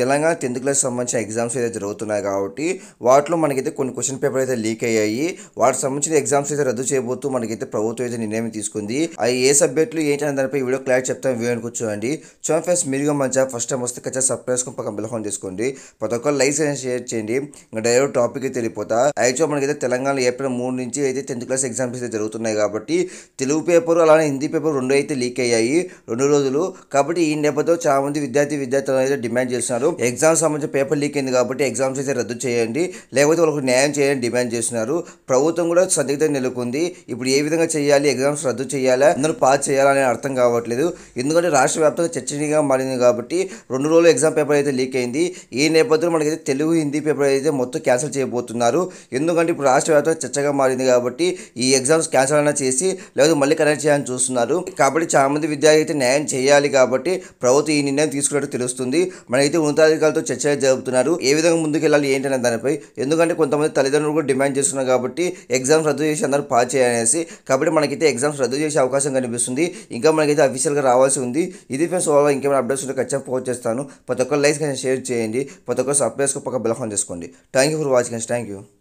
Telangana tenth class సంబంధించిన exams అయితే జరుగుతున్నాయి కాబట్టి వాటిలో మనకైతే కొన్ని క్వశ్చన్ పేపర్ అయితే లీక్ అయ్యాయి వాటికి సంబంధించిన ఎగ్జామ్స్ అయితే రద్దు చేయబోతూ మనకైతే ప్రభుత్వం అయితే నిర్ణయం తీసుకుంది అవి ఏ సబ్జెక్టులు ఏంటి అనే దానిపై వీడియో క్లారిటీ చెప్తాం వీడియోని కూర్చోండి చూడండి ఫ్రెండ్స్ మీరుగా మంచిగా ఫస్ట్ టైం వస్తే ఖచ్చితంగా సబ్స్క్రైబ్ పక్కన బిల్హోన్ తీసుకోండి ప్రతి ఒక్కరు లైక్ అయినా షేర్ చేయండి ఇంకా డైరెక్ట్ టాపిక్ అయితే వెళ్ళిపోతా అయితే మనకైతే తెలంగాణ ఏప్రిల్ మూడు నుంచి అయితే టెన్త్ క్లాస్ ఎగ్జామ్స్ అయితే జరుగుతున్నాయి కాబట్టి తెలుగు పేపర్ అలానే హిందీ పేపర్ రెండు అయితే లీక్ అయ్యాయి రెండు రోజులు కాబట్టి ఈ నేపథ్యంలో చాలామంది విద్యార్థి విద్యార్థులు అయితే డిమాండ్ చేస్తున్నారు చేశారు ఎగ్జామ్స్ సంబంధించిన పేపర్ లీక్ అయింది కాబట్టి ఎగ్జామ్స్ అయితే రద్దు చేయండి లేకపోతే వాళ్ళకు న్యాయం చేయాలని డిమాండ్ చేస్తున్నారు ప్రభుత్వం కూడా సందిగ్ధ నెలకొంది ఇప్పుడు ఏ విధంగా చేయాలి ఎగ్జామ్స్ రద్దు చేయాలా అందరూ పాస్ చేయాలా అనేది అర్థం కావట్లేదు ఎందుకంటే రాష్ట్ర వ్యాప్తంగా చర్చనీయంగా మారింది కాబట్టి రెండు రోజులు ఎగ్జామ్ పేపర్ అయితే లీక్ అయింది ఈ నేపథ్యంలో మనకైతే తెలుగు హిందీ పేపర్ అయితే మొత్తం క్యాన్సిల్ చేయబోతున్నారు ఎందుకంటే ఇప్పుడు రాష్ట్ర వ్యాప్తంగా చర్చగా మారింది కాబట్టి ఈ ఎగ్జామ్స్ క్యాన్సిల్ అయినా చేసి లేకపోతే మళ్ళీ కనెక్ట్ చేయాలని చూస్తున్నారు కాబట్టి చాలామంది విద్యార్థి అయితే న్యాయం చేయాలి కాబట్టి ప్రభుత్వం ఈ నిర్ణయం తీసుకున్నట్టు తెలుస్తుంది మనకైతే ఉన్నత ఉన్నతాధికారులతో చర్చ జరుపుతున్నారు ఏ విధంగా ముందుకెళ్ళాలి ఏంటనే దానిపై ఎందుకంటే కొంతమంది తల్లిదండ్రులు కూడా డిమాండ్ చేస్తున్నారు కాబట్టి ఎగ్జామ్స్ రద్దు చేసి అందరు పాస్ చేయాలనేసి కాబట్టి మనకైతే ఎగ్జామ్స్ రద్దు చేసే అవకాశం కనిపిస్తుంది ఇంకా మనకైతే అఫీషియల్గా రావాల్సి ఉంది ఇది ఫ్రెండ్స్ ఓవరాల్ ఇంకేమైనా అప్డేట్స్ ఉంటే ఖచ్చితంగా పోస్ట్ చేస్తాను ప్రతి ఒక్కరు లైక్స్ షేర్ చేయండి ప్రతి ఒక్కరు చేసుకో పక్క బెల్ఫాన్ చేసుకోండి thank you for watching thank you